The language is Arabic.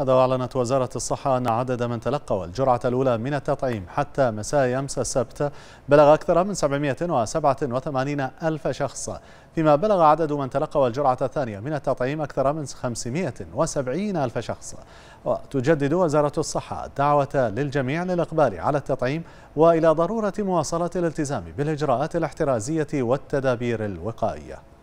هذا وأعلنت وزارة الصحة أن عدد من تلقوا الجرعة الأولى من التطعيم حتى مساء أمس السبت بلغ أكثر من 787 ألف شخص فيما بلغ عدد من تلقوا الجرعة الثانية من التطعيم أكثر من 570 ألف شخص وتجدد وزارة الصحة الدعوة للجميع للإقبال على التطعيم وإلى ضرورة مواصلة الالتزام بالإجراءات الاحترازية والتدابير الوقائية